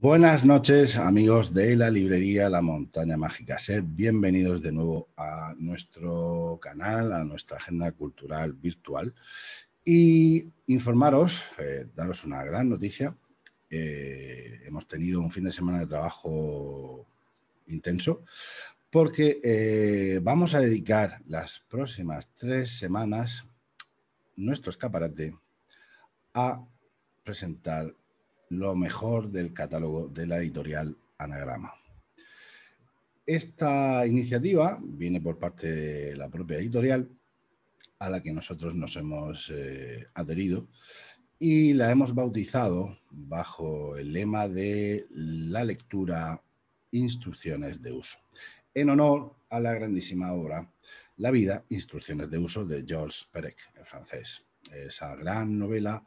Buenas noches, amigos de la librería La Montaña Mágica. Sed bienvenidos de nuevo a nuestro canal, a nuestra agenda cultural virtual. Y informaros, eh, daros una gran noticia. Eh, hemos tenido un fin de semana de trabajo intenso porque eh, vamos a dedicar las próximas tres semanas nuestro escaparate a presentar lo mejor del catálogo de la editorial Anagrama. Esta iniciativa viene por parte de la propia editorial a la que nosotros nos hemos eh, adherido y la hemos bautizado bajo el lema de la lectura instrucciones de uso, en honor a la grandísima obra La vida, instrucciones de uso de Georges Perec, en francés. Esa gran novela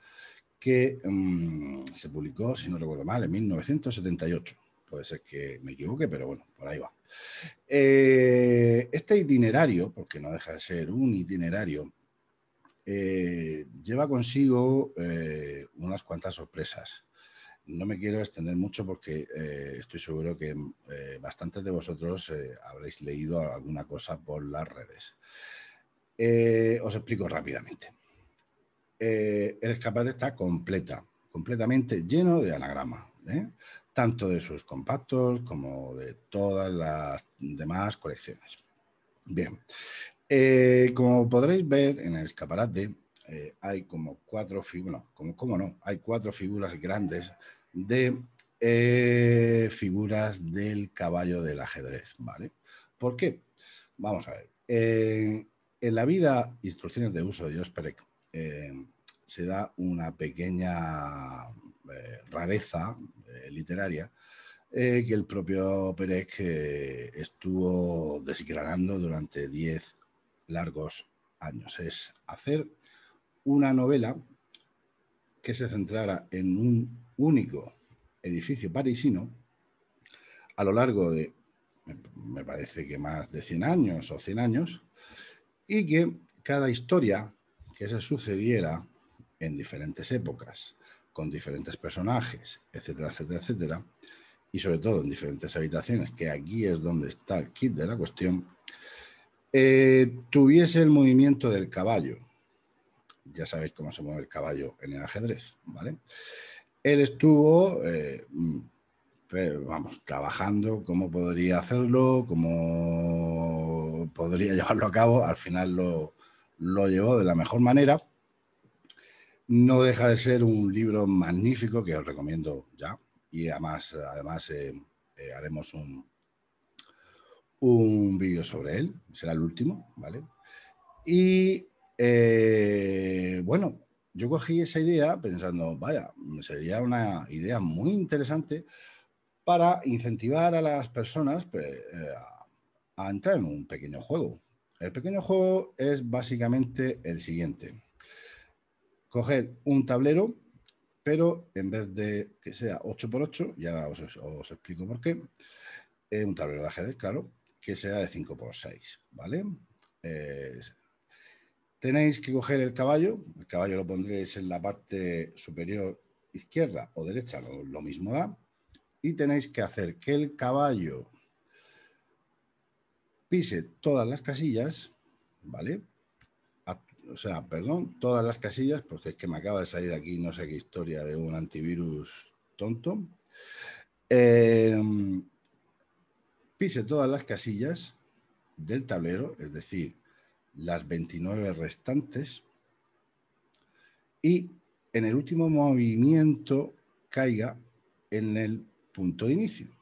que mm, se publicó, si no recuerdo mal, en 1978. Puede ser que me equivoque, pero bueno, por ahí va. Eh, este itinerario, porque no deja de ser un itinerario, eh, lleva consigo eh, unas cuantas sorpresas. No me quiero extender mucho porque estoy seguro que bastantes de vosotros habréis leído alguna cosa por las redes. os explico rápidamente. Eh, el escaparate está completa, completamente lleno de anagrama, ¿eh? tanto de sus compactos como de todas las demás colecciones. Bien, eh, como podréis ver en el escaparate, hay como cuatro figuras, como, no, hay cuatro figuras grandes de figuras del caballo del ajedrez, ¿vale? ¿Por qué? Vamos a ver. en la vida, instrucciones de uso de Josperec, se da una pequeña eh, rareza eh, literaria eh, que el propio Pérez que estuvo desgranando durante 10 largos años. Es hacer una novela que se centrara en un único edificio parisino a lo largo de, me parece que más de 100 años o 100 años, y que cada historia que se sucediera en diferentes épocas, con diferentes personajes, etcétera, etcétera, etcétera, y sobre todo en diferentes habitaciones, que aquí es donde está el kit de la cuestión, eh, tuviese el movimiento del caballo. Ya sabéis cómo se mueve el caballo en el ajedrez, ¿vale? Él estuvo, eh, mm, vamos, trabajando cómo podría hacerlo, cómo podría llevarlo a cabo. Al final lo, lo llevó de la mejor manera no deja de ser un libro magnífico que os recomiendo ya. Y además, además eh, eh, haremos un, un vídeo sobre él. Será el último, ¿vale? Y eh, bueno, yo cogí esa idea pensando, vaya, sería una idea muy interesante para incentivar a las personas pues, a entrar en un pequeño juego. El pequeño juego es básicamente el siguiente coged un tablero, pero en vez de que sea 8x8, y ahora os, explico por qué, eh, un tablero de ajedrez, claro, que sea de 5x6, ¿vale? tenéis que coger el caballo, el caballo lo pondréis en la parte superior izquierda o derecha, lo mismo da, y tenéis que hacer que el caballo pise todas las casillas, ¿vale? o sea, perdón, todas las casillas, porque es que me acaba de salir aquí no sé qué historia de un antivirus tonto. Em, pise todas las casillas del tablero, es decir, las 29 restantes, y en el último movimiento caiga en el punto de inicio.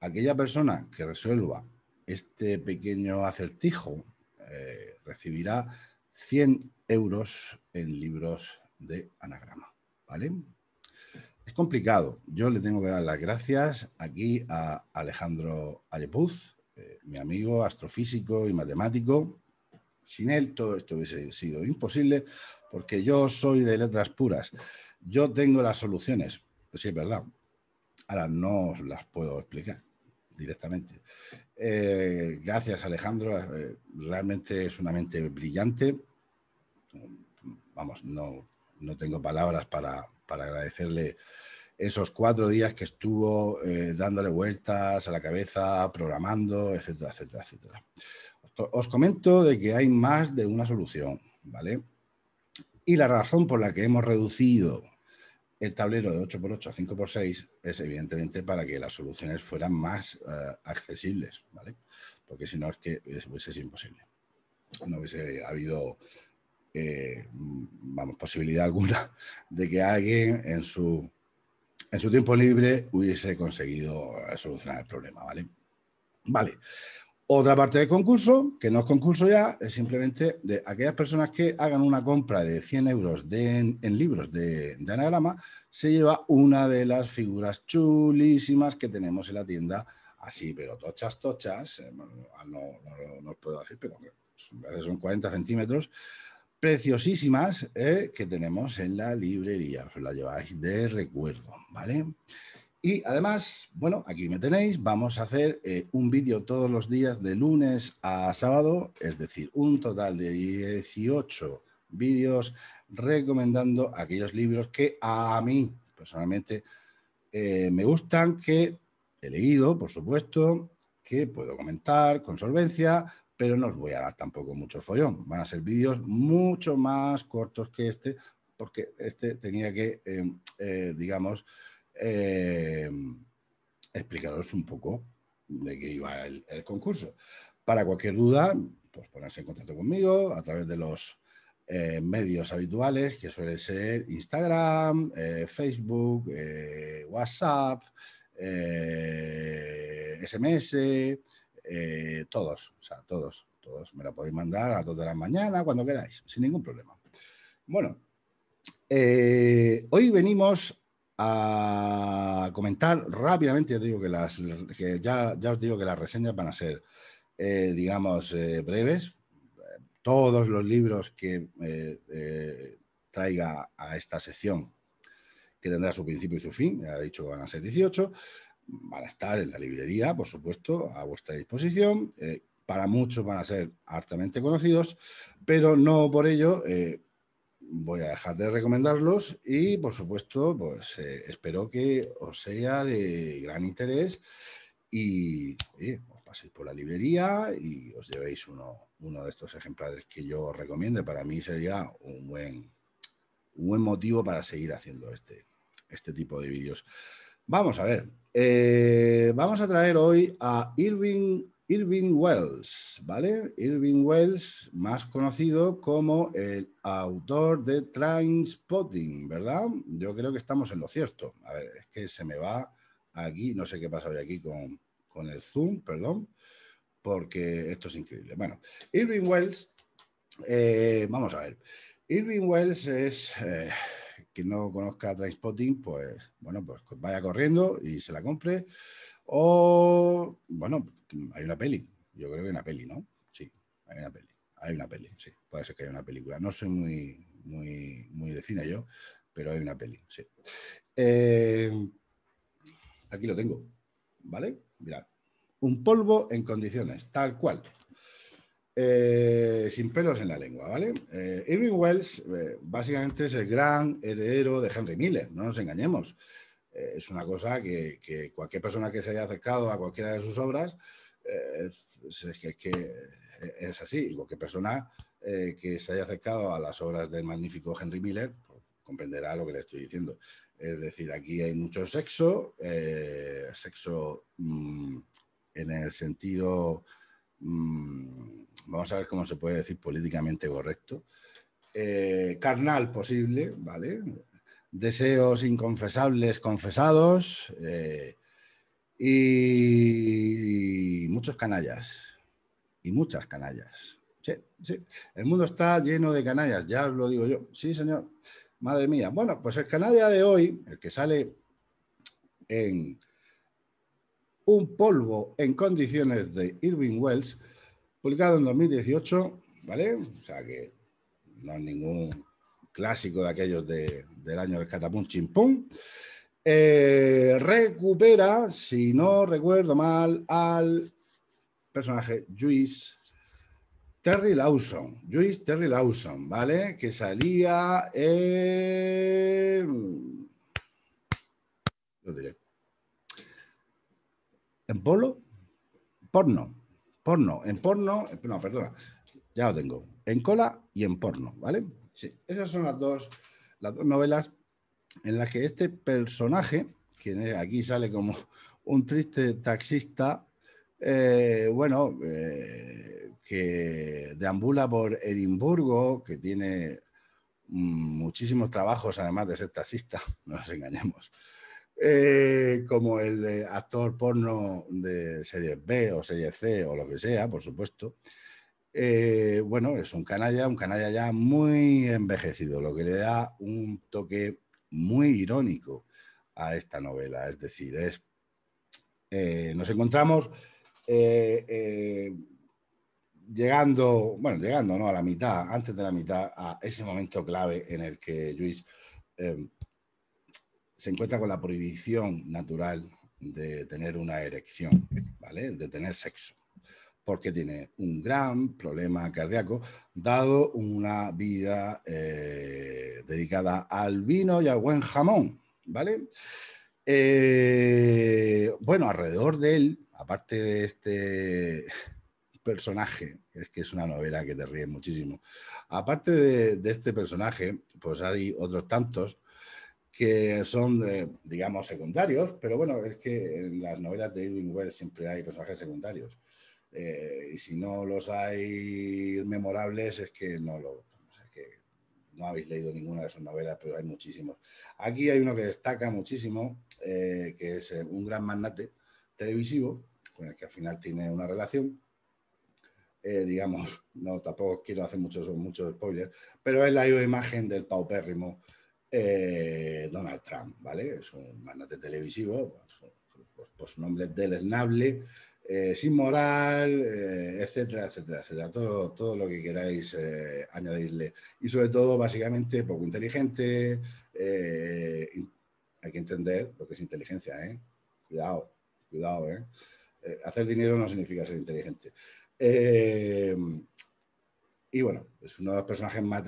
Aquella persona que resuelva este pequeño acertijo eh, recibirá 100 euros en libros de anagrama. ¿Vale? Es complicado. Yo le tengo que dar las gracias aquí a Alejandro Ayepuz, eh, mi amigo astrofísico y matemático. Sin él todo esto hubiese sido imposible porque yo soy de letras puras. Yo tengo las soluciones, pues sí, es verdad. Ahora no las puedo explicar directamente. Eh, gracias, Alejandro. Eh, realmente es una mente brillante. Vamos, no, no tengo palabras para, agradecerle esos cuatro días que estuvo eh, dándole vueltas a la cabeza, programando, etcétera, etcétera, etcétera. Os comento de que hay más de una solución, ¿vale? Y la razón por la que hemos reducido el tablero de 8x8 a 5x6 es evidentemente para que las soluciones fueran más eh, accesibles, ¿vale? Porque si no es que hubiese pues sido imposible. No hubiese habido, eh, vamos, posibilidad alguna de que alguien en su, en su tiempo libre hubiese conseguido eh, solucionar el problema, ¿vale? Vale, otra parte del concurso, que no es concurso ya, es simplemente de aquellas personas que hagan una compra de 100 euros en, libros de, anagrama, se lleva una de las figuras chulísimas que tenemos en la tienda, así, pero tochas, tochas, eh, no, os puedo decir, pero son, 40 centímetros, preciosísimas eh, que tenemos en la librería, os la lleváis de recuerdo, ¿vale? vale y además, bueno, aquí me tenéis, vamos a hacer eh, un vídeo todos los días de lunes a sábado, es decir, un total de 18 vídeos recomendando aquellos libros que a mí personalmente eh, me gustan, que he leído, por supuesto, que puedo comentar con solvencia, pero no os voy a dar tampoco mucho follón. Van a ser vídeos mucho más cortos que este, porque este tenía que, em, eh, digamos, Em, explicaros un poco de qué iba el, concurso. Para cualquier duda, pues ponerse en contacto conmigo a través de los eh, medios habituales, que suelen ser Instagram, eh, Facebook, eh, WhatsApp, SMS, todos, o sea, todos, todos. Me la podéis mandar a las 2 de la mañana, cuando queráis, sin ningún problema. Bueno, hoy venimos a comentar rápidamente. Ya, digo que las, ya, os digo que las reseñas van a ser, eh, digamos, eh, breves. Todos los libros que eh, traiga a esta sección, que tendrá su principio y su fin, ya he dicho que van a ser 18, van a estar en la librería, por supuesto, a vuestra disposición. para muchos van a ser hartamente conocidos, pero no por ello voy a dejar de recomendarlos y, por supuesto, pues eh, espero que os sea de gran interés y os paséis por la librería y os llevéis uno, de estos ejemplares que yo os recomiendo. Para mí sería un buen, un buen motivo para seguir haciendo este, este tipo de vídeos. Vamos a ver, eh, vamos a traer hoy a Irving Irving Wells, ¿vale? Irving Wells, más conocido como el autor de Trainspotting, ¿verdad? Yo creo que estamos en lo cierto. A ver, es que se me va aquí, no sé qué pasa hoy aquí con, el Zoom, perdón, porque esto es increíble. Bueno, Irving Wells, eh, vamos a ver. Irving Wells es, eh, quien no conozca Trainspotting, pues bueno, pues vaya corriendo y se la compre. O bueno, hay una peli. Yo creo que hay una peli, ¿no? Sí, hay una peli. Hay una peli, sí. Puede ser que haya una película. No soy muy, muy, muy de cine yo, pero hay una peli, sí. Eh, aquí lo tengo, ¿vale? Mirad. Un polvo en condiciones, tal cual. Eh, sin pelos en la lengua, ¿vale? Eh, Irving Wells básicamente es el gran heredero de Henry Miller, no nos engañemos. Eh, es una cosa que, cualquier persona que se haya acercado a cualquiera de sus obras, eh, es, que eh, es así. Y cualquier persona que se haya acercado a las obras del magnífico Henry Miller pues, comprenderá lo que le estoy diciendo. Es decir, aquí hay mucho sexo, sexo mm, en el sentido, mm, vamos a ver cómo se puede decir políticamente correcto, carnal posible, ¿vale? deseos inconfesables confesados eh, y muchos canallas. Y muchas canallas. Sí, sí. El mundo está lleno de canallas, ya lo digo yo. Sí, señor. Madre mía. Bueno, pues el canalla de hoy, el que sale en Un polvo en condiciones de Irving Wells, publicado en 2018, ¿vale? O sea que no hay ningún clásico de aquellos del año del catapum chimpón. Eh, recupera, si no recuerdo mal, al personaje Juice Terry Lawson. Juice Terry Lawson, ¿vale? Que salía en. Lo diré. ¿En polo? Porno. Porno. En porno. No, perdona. Ya lo tengo. En cola y en porno, ¿vale? Sí, esas son las dos, novelas en las que este personaje, quien aquí sale como un triste taxista, eh, bueno, eh, que deambula por Edimburgo, que tiene muchísimos trabajos, además de ser taxista, no nos engañemos, eh, como el actor porno de serie B o serie C o lo que sea, por supuesto, eh, bueno, es un canalla, un canalla ya muy envejecido, lo que le da un toque muy irónico a esta novela. Es decir, es, eh, nos encontramos eh, llegando, bueno, llegando ¿no? a la mitad, antes de la mitad, a ese momento clave en el que Luis em, se encuentra con la prohibición natural de tener una erección, ¿vale? De tener sexo porque tiene un gran problema cardíaco, dado una vida eh, dedicada al vino y al buen jamón, ¿vale? Eh, bueno, alrededor de él, aparte de este personaje, es que es una novela que te ríe muchísimo, aparte de, este personaje, pues hay otros tantos que son, eh, digamos, secundarios, pero bueno, es que en las novelas de Irving Wells siempre hay personajes secundarios. Eh, y si no los hay memorables es que no lo que no habéis leído ninguna de sus novelas, pero hay muchísimos. Aquí hay uno que destaca muchísimo, eh, que es eh, un gran mandate televisivo, con el que al final tiene una relación. digamos, no tampoco quiero hacer muchos, muchos spoilers, pero es la imagen del paupérrimo Donald Trump, ¿vale? Es un mandate televisivo, pues, pues, pues, pues nombre del deleznable, eh, sin moral, eh, etcétera, etcétera, etcétera. Todo, todo lo que queráis eh, añadirle. Y sobre todo, básicamente, poco inteligente. hay que entender lo que es inteligencia, ¿eh? Cuidado, cuidado, ¿eh? hacer dinero no significa ser inteligente. y bueno, es uno de los personajes más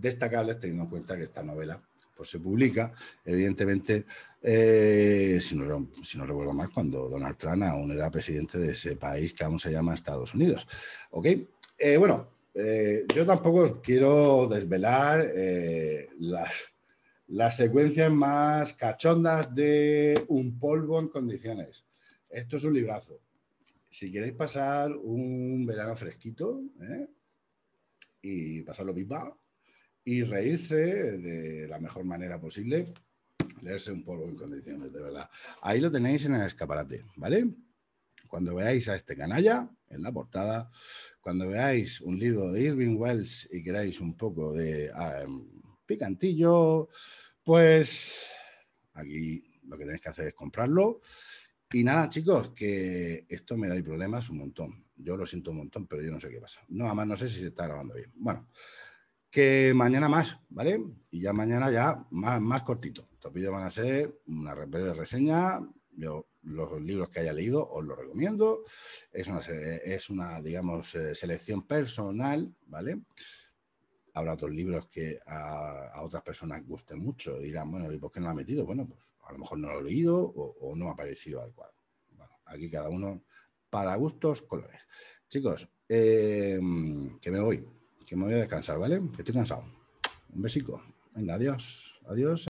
destacables, teniendo en cuenta que esta novela pues se publica, evidentemente, eh, si, no, si no recuerdo mal, cuando Donald Trump aún era presidente de ese país que aún se llama Estados Unidos. ¿Ok? Eh, bueno, eh, yo tampoco quiero desvelar las, las secuencias más cachondas de un polvo en condiciones. Esto es un librazo. Si queréis pasar un verano fresquito y pasarlo pipa, y reírse de la mejor manera posible, leerse un poco en condiciones, de verdad. Ahí lo tenéis en el escaparate, ¿vale? Cuando veáis a este canalla en la portada, cuando veáis un libro de Irving Wells y queráis un poco de ah, picantillo, pues aquí lo que tenéis que hacer es comprarlo. Y nada, chicos, que esto me da problemas un montón. Yo lo siento un montón, pero yo no sé qué pasa. No, además no sé si se está grabando bien. Bueno, que mañana más, ¿vale? Y ya mañana ya más, más cortito. Estos vídeos van a ser una breve reseña. Yo los libros que haya leído os los recomiendo. Es una, es una digamos, eh, selección personal, ¿vale? Habrá otros libros que a, otras personas gusten mucho y dirán, bueno, ¿y por qué no lo ha metido? Bueno, pues a lo mejor no lo he leído o, no me ha parecido adecuado. Bueno, aquí cada uno para gustos, colores. Chicos, eh, que me voy que me voy a descansar, ¿vale? Que estoy cansado. Un besico. Venga, adiós. Adiós.